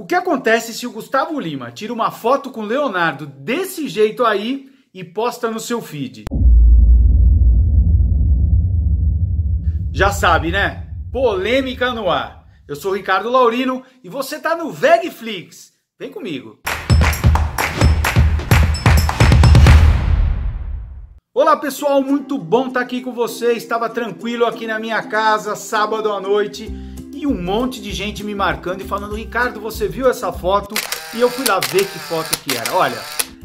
O que acontece se o Gustavo Lima tira uma foto com Leonardo desse jeito aí e posta no seu feed? Já sabe, né? Polêmica no ar. Eu sou Ricardo Laurino e você tá no Vegflix. Vem comigo. Olá pessoal, muito bom estar tá aqui com você. Estava tranquilo aqui na minha casa sábado à noite e um monte de gente me marcando e falando: Ricardo, você viu essa foto? E eu fui lá ver que foto que era. Olha,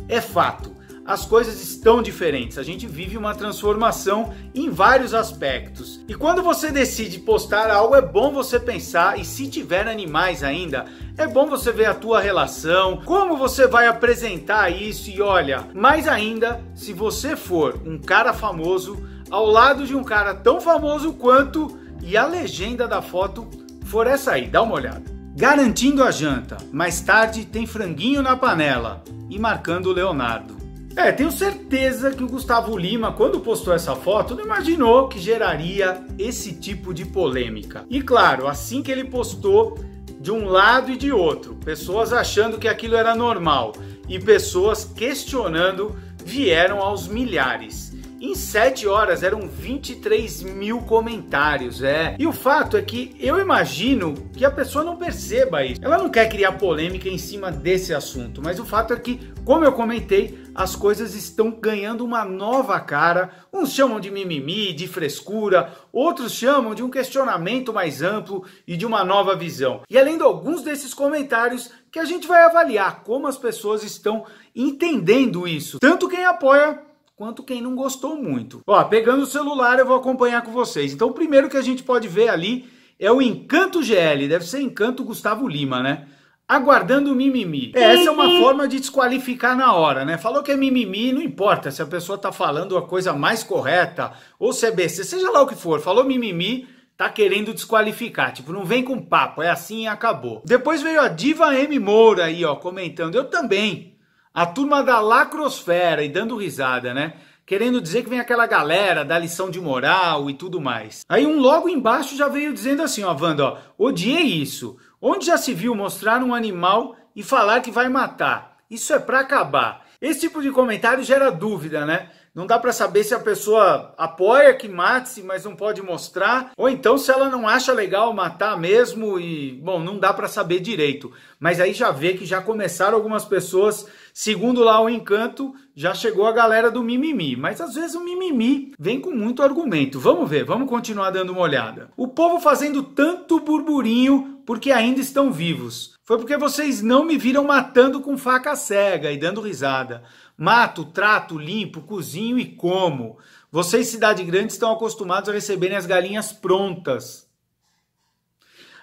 é fato. As coisas estão diferentes, a gente vive uma transformação em vários aspectos. E quando você decide postar algo, é bom você pensar, e se tiver animais ainda, é bom você ver a tua relação, como você vai apresentar isso e olha, mais ainda, se você for um cara famoso ao lado de um cara tão famoso quanto, e a legenda da foto for essa aí, dá uma olhada. Garantindo a janta, mais tarde tem franguinho na panela e marcando o Leonardo. É, tenho certeza que o Gustavo Lima, quando postou essa foto, não imaginou que geraria esse tipo de polêmica. E claro, assim que ele postou, de um lado e de outro, pessoas achando que aquilo era normal e pessoas questionando vieram aos milhares. Em 7 horas eram 23 mil comentários, é. E o fato é que eu imagino que a pessoa não perceba isso. Ela não quer criar polêmica em cima desse assunto, mas o fato é que, como eu comentei, as coisas estão ganhando uma nova cara. Uns chamam de mimimi, de frescura, outros chamam de um questionamento mais amplo e de uma nova visão. E além de alguns desses comentários, que a gente vai avaliar como as pessoas estão entendendo isso, tanto quem apoia quanto quem não gostou muito. Ó, pegando o celular eu vou acompanhar com vocês. Então o primeiro que a gente pode ver ali é o Encanto GL, deve ser Encanto Gustavo Lima, né? Aguardando o mimimi. É, essa é uma forma de desqualificar na hora, né? Falou que é mimimi, não importa se a pessoa tá falando a coisa mais correta ou se é BC, seja lá o que for, falou mimimi, tá querendo desqualificar. Tipo, não vem com papo, é assim e acabou. Depois veio a Diva M. Moura aí, ó, comentando. Eu também a turma da lacrosfera e dando risada, né? Querendo dizer que vem aquela galera da lição de moral e tudo mais. Aí um logo embaixo já veio dizendo assim, ó, Wanda, ó, odiei isso. Onde já se viu mostrar um animal e falar que vai matar? Isso é para acabar. Esse tipo de comentário gera dúvida, né? Não dá para saber se a pessoa apoia que mate mas não pode mostrar, ou então se ela não acha legal matar mesmo e, bom, não dá para saber direito. Mas aí já vê que já começaram algumas pessoas, segundo lá o Encanto, já chegou a galera do mimimi, mas às vezes o mimimi vem com muito argumento. Vamos ver, vamos continuar dando uma olhada. O povo fazendo tanto burburinho porque ainda estão vivos. Foi porque vocês não me viram matando com faca cega e dando risada. Mato, trato, limpo, cozinho e como. Vocês, cidade grande, estão acostumados a receberem as galinhas prontas.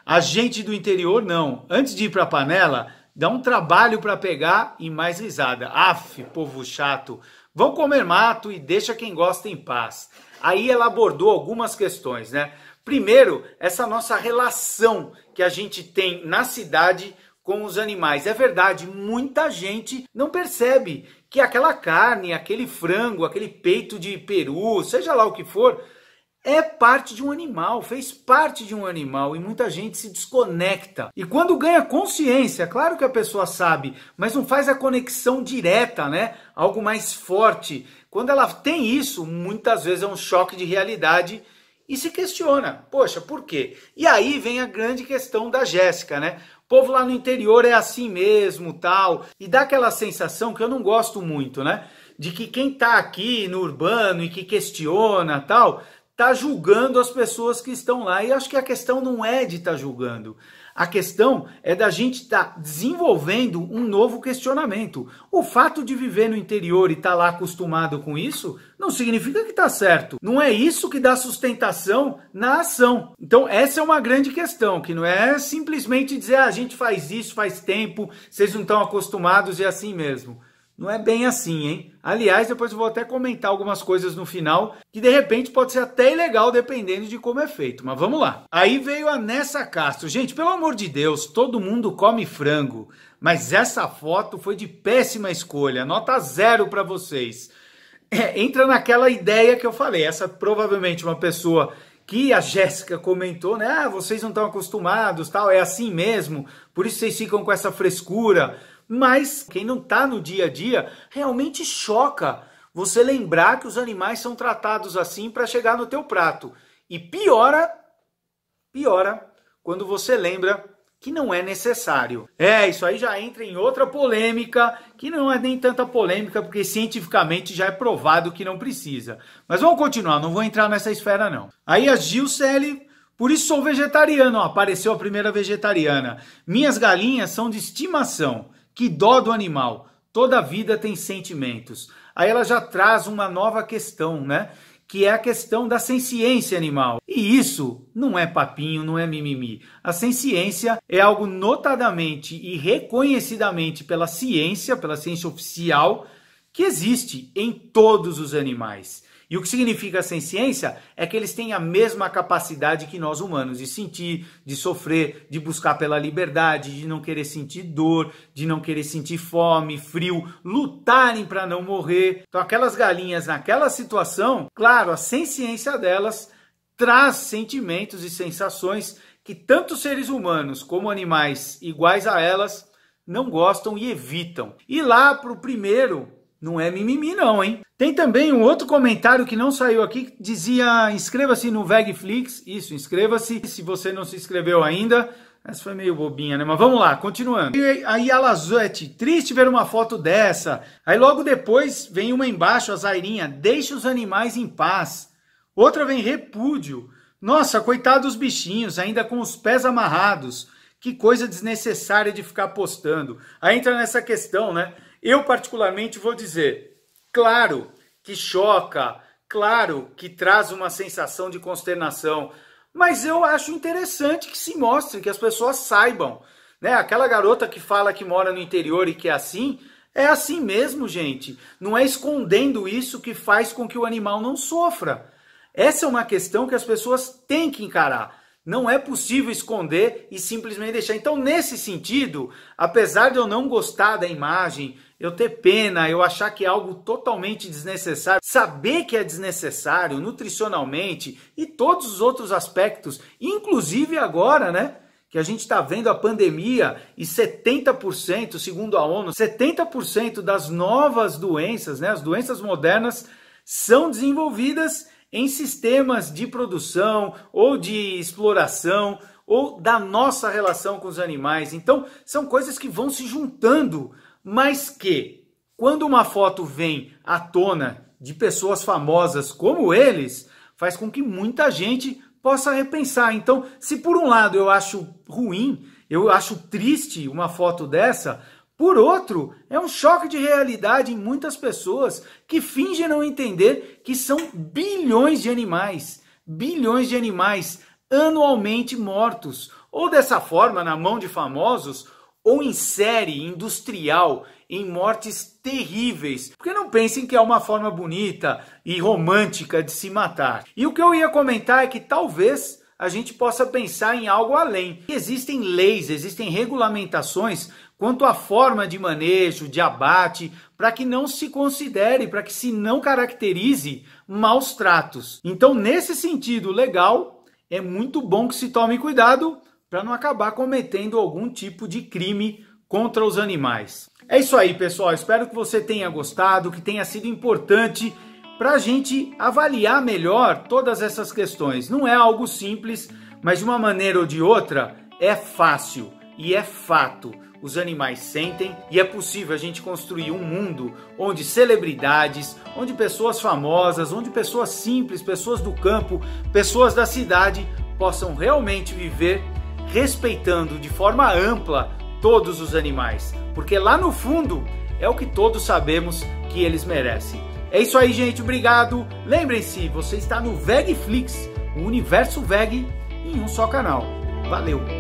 A gente do interior, não. Antes de ir para a panela, dá um trabalho para pegar e mais risada. Aff, povo chato. Vão comer mato e deixa quem gosta em paz. Aí ela abordou algumas questões, né? Primeiro, essa nossa relação que a gente tem na cidade com os animais. É verdade, muita gente não percebe que aquela carne, aquele frango, aquele peito de peru, seja lá o que for, é parte de um animal, fez parte de um animal e muita gente se desconecta. E quando ganha consciência, claro que a pessoa sabe, mas não faz a conexão direta, né? Algo mais forte. Quando ela tem isso, muitas vezes é um choque de realidade e se questiona, poxa, por quê? E aí vem a grande questão da Jéssica, né? O povo lá no interior é assim mesmo, tal, e dá aquela sensação que eu não gosto muito, né? De que quem tá aqui no urbano e que questiona, tal, tá julgando as pessoas que estão lá. E acho que a questão não é de estar tá julgando. A questão é da gente estar tá desenvolvendo um novo questionamento. O fato de viver no interior e estar tá lá acostumado com isso não significa que está certo. Não é isso que dá sustentação na ação. Então, essa é uma grande questão, que não é simplesmente dizer ah, a gente faz isso faz tempo, vocês não estão acostumados e é assim mesmo. Não é bem assim, hein? Aliás, depois eu vou até comentar algumas coisas no final que de repente pode ser até ilegal dependendo de como é feito, mas vamos lá. Aí veio a Nessa Castro. Gente, pelo amor de Deus, todo mundo come frango, mas essa foto foi de péssima escolha, nota zero para vocês. É, entra naquela ideia que eu falei, essa provavelmente uma pessoa que a Jéssica comentou, né? Ah, vocês não estão acostumados, tal, é assim mesmo, por isso vocês ficam com essa frescura. Mas quem não está no dia a dia realmente choca você lembrar que os animais são tratados assim para chegar no teu prato. E piora, piora quando você lembra que não é necessário. É, isso aí já entra em outra polêmica, que não é nem tanta polêmica, porque cientificamente já é provado que não precisa. Mas vamos continuar, não vou entrar nessa esfera não. Aí a Gilcele, por isso sou vegetariano, apareceu a primeira vegetariana. Minhas galinhas são de estimação. Que dó do animal. Toda vida tem sentimentos. Aí ela já traz uma nova questão, né? Que é a questão da senciência animal. E isso não é papinho, não é mimimi. A senciência é algo notadamente e reconhecidamente pela ciência, pela ciência oficial, que existe em todos os animais. E o que significa sem ciência é que eles têm a mesma capacidade que nós humanos de sentir, de sofrer, de buscar pela liberdade, de não querer sentir dor, de não querer sentir fome, frio, lutarem para não morrer. Então, aquelas galinhas naquela situação, claro, a sem ciência delas traz sentimentos e sensações que tanto seres humanos como animais iguais a elas não gostam e evitam. E lá para o primeiro, não é mimimi não, hein? Tem também um outro comentário que não saiu aqui, que dizia inscreva-se no Vegflix. Isso, inscreva-se se você não se inscreveu ainda. Essa foi meio bobinha, né? Mas vamos lá, continuando. E aí a triste ver uma foto dessa. Aí logo depois vem uma embaixo, a Zairinha, deixa os animais em paz. Outra vem repúdio. Nossa, coitado dos bichinhos, ainda com os pés amarrados. Que coisa desnecessária de ficar postando. Aí entra nessa questão, né? Eu, particularmente, vou dizer: claro que choca, claro que traz uma sensação de consternação, mas eu acho interessante que se mostre, que as pessoas saibam. Né? Aquela garota que fala que mora no interior e que é assim, é assim mesmo, gente. Não é escondendo isso que faz com que o animal não sofra. Essa é uma questão que as pessoas têm que encarar. Não é possível esconder e simplesmente deixar. Então, nesse sentido, apesar de eu não gostar da imagem, eu ter pena, eu achar que é algo totalmente desnecessário, saber que é desnecessário nutricionalmente e todos os outros aspectos, inclusive agora, né? Que a gente está vendo a pandemia e 70%, segundo a ONU, 70% das novas doenças, né, as doenças modernas, são desenvolvidas em sistemas de produção ou de exploração ou da nossa relação com os animais. Então, são coisas que vão se juntando mas que, quando uma foto vem à tona de pessoas famosas como eles, faz com que muita gente possa repensar. Então, se por um lado eu acho ruim, eu acho triste uma foto dessa, por outro, é um choque de realidade em muitas pessoas que fingem não entender que são bilhões de animais, bilhões de animais anualmente mortos, ou dessa forma, na mão de famosos, ou em série industrial em mortes terríveis. Porque não pensem que é uma forma bonita e romântica de se matar. E o que eu ia comentar é que talvez a gente possa pensar em algo além. Existem leis, existem regulamentações quanto à forma de manejo, de abate, para que não se considere, para que se não caracterize maus tratos. Então, nesse sentido legal, é muito bom que se tome cuidado para não acabar cometendo algum tipo de crime contra os animais. É isso aí, pessoal. Espero que você tenha gostado, que tenha sido importante para a gente avaliar melhor todas essas questões. Não é algo simples, mas de uma maneira ou de outra é fácil e é fato. Os animais sentem e é possível a gente construir um mundo onde celebridades, onde pessoas famosas, onde pessoas simples, pessoas do campo, pessoas da cidade possam realmente viver respeitando de forma ampla todos os animais, porque lá no fundo é o que todos sabemos que eles merecem. É isso aí, gente. Obrigado. Lembrem-se, você está no VegFlix, o universo veg em um só canal. Valeu!